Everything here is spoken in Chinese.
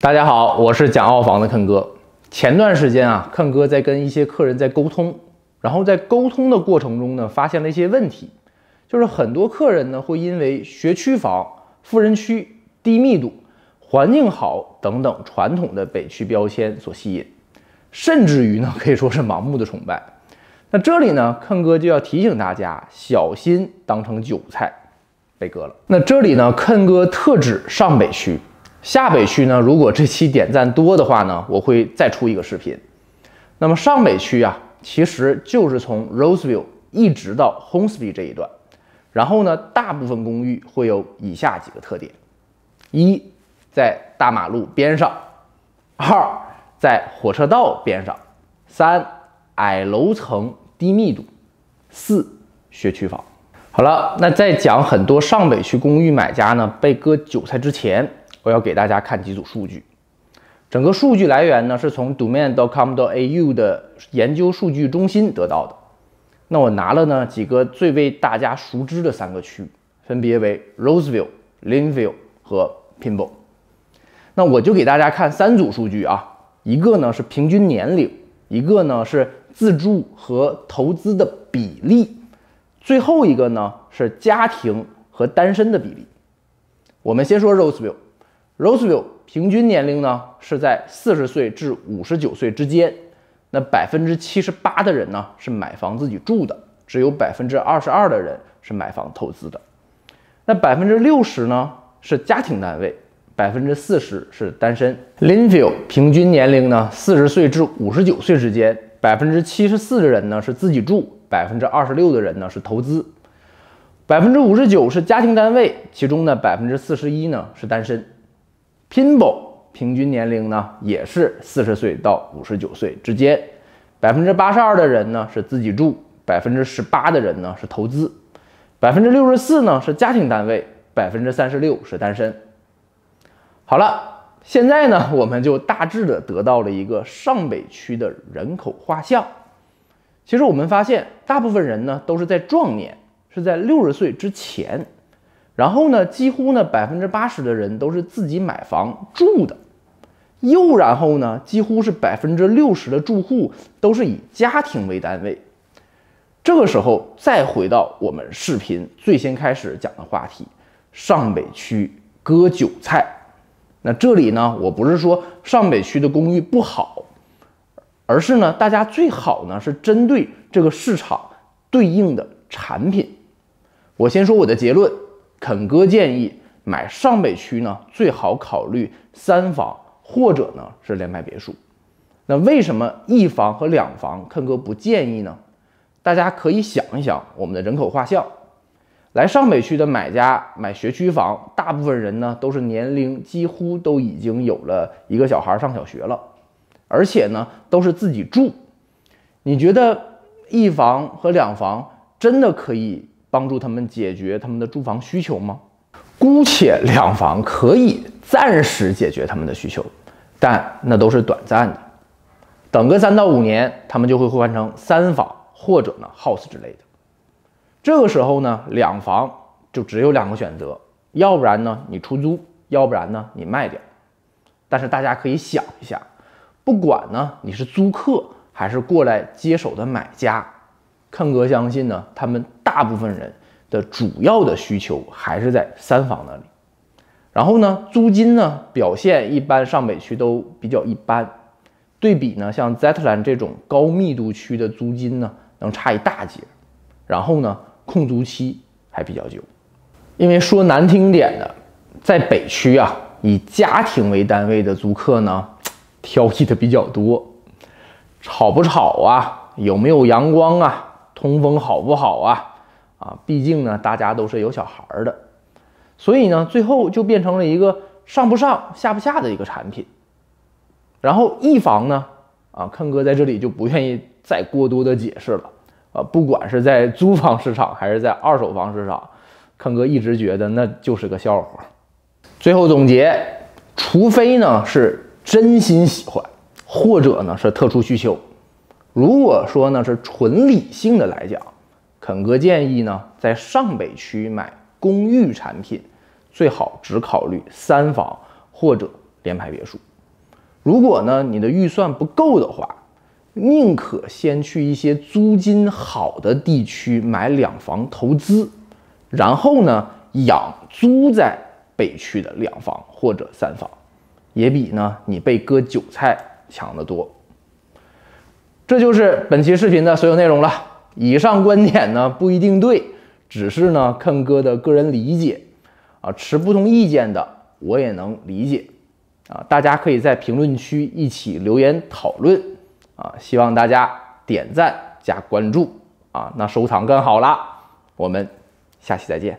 大家好，我是讲奥房的肯哥。前段时间啊，肯哥在跟一些客人在沟通，然后在沟通的过程中呢，发现了一些问题，就是很多客人呢会因为学区房、富人区、低密度、环境好等等传统的北区标签所吸引，甚至于呢可以说是盲目的崇拜。那这里呢，肯哥就要提醒大家小心当成韭菜被割了。那这里呢，肯哥特指上北区。下北区呢，如果这期点赞多的话呢，我会再出一个视频。那么上北区啊，其实就是从 Roseville 一直到 h o m e s b y 这一段，然后呢，大部分公寓会有以下几个特点：一，在大马路边上；二，在火车道边上；三，矮楼层、低密度；四，学区房。好了，那在讲很多上北区公寓买家呢被割韭菜之前。我要给大家看几组数据，整个数据来源呢是从 domain.com.au 的研究数据中心得到的。那我拿了呢几个最为大家熟知的三个区，分别为 Roseville、Linville 和 Pimble。那我就给大家看三组数据啊，一个呢是平均年龄，一个呢是自住和投资的比例，最后一个呢是家庭和单身的比例。我们先说 Roseville。Roseville 平均年龄呢是在四十岁至五十九岁之间，那百分之七十八的人呢是买房自己住的，只有百分之二十二的人是买房投资的。那百分之六十呢是家庭单位，百分之四十是单身。Linfield 平均年龄呢四十岁至五十九岁之间，百分之七十四的人呢是自己住，百分之二十六的人呢是投资，百分之五十九是家庭单位，其中呢百分之四十一呢是单身。拼 l 平均年龄呢，也是四十岁到五十九岁之间，百分之八十二的人呢是自己住，百分之十八的人呢是投资，百分之六十四呢是家庭单位，百分之三十六是单身。好了，现在呢，我们就大致的得到了一个上北区的人口画像。其实我们发现，大部分人呢都是在壮年，是在六十岁之前。然后呢，几乎呢百分之八十的人都是自己买房住的。又然后呢，几乎是百分之六十的住户都是以家庭为单位。这个时候再回到我们视频最先开始讲的话题，上北区割韭菜。那这里呢，我不是说上北区的公寓不好，而是呢，大家最好呢是针对这个市场对应的产品。我先说我的结论。肯哥建议买上北区呢，最好考虑三房或者呢是连排别墅。那为什么一房和两房肯哥不建议呢？大家可以想一想，我们的人口画像，来上北区的买家买学区房，大部分人呢都是年龄几乎都已经有了一个小孩上小学了，而且呢都是自己住。你觉得一房和两房真的可以？帮助他们解决他们的住房需求吗？姑且两房可以暂时解决他们的需求，但那都是短暂的。等个三到五年，他们就会换成三房或者呢 house 之类的。这个时候呢，两房就只有两个选择：要不然呢你出租，要不然呢你卖掉。但是大家可以想一下，不管呢你是租客还是过来接手的买家。康哥相信呢，他们大部分人的主要的需求还是在三房那里。然后呢，租金呢表现一般，上北区都比较一般。对比呢，像 Zetland 这种高密度区的租金呢，能差一大截。然后呢，空租期还比较久。因为说难听点的，在北区啊，以家庭为单位的租客呢，挑剔的比较多。吵不吵啊？有没有阳光啊？通风好不好啊？啊，毕竟呢，大家都是有小孩的，所以呢，最后就变成了一个上不上下不下的一个产品。然后一房呢，啊，坑哥在这里就不愿意再过多的解释了。啊，不管是在租房市场还是在二手房市场，坑哥一直觉得那就是个笑话。最后总结，除非呢是真心喜欢，或者呢是特殊需求。如果说呢是纯理性的来讲，肯哥建议呢在上北区买公寓产品，最好只考虑三房或者联排别墅。如果呢你的预算不够的话，宁可先去一些租金好的地区买两房投资，然后呢养租在北区的两房或者三房，也比呢你被割韭菜强得多。这就是本期视频的所有内容了。以上观点呢不一定对，只是呢看哥的个人理解，啊，持不同意见的我也能理解，啊，大家可以在评论区一起留言讨论，啊，希望大家点赞加关注，啊，那收藏更好啦，我们下期再见。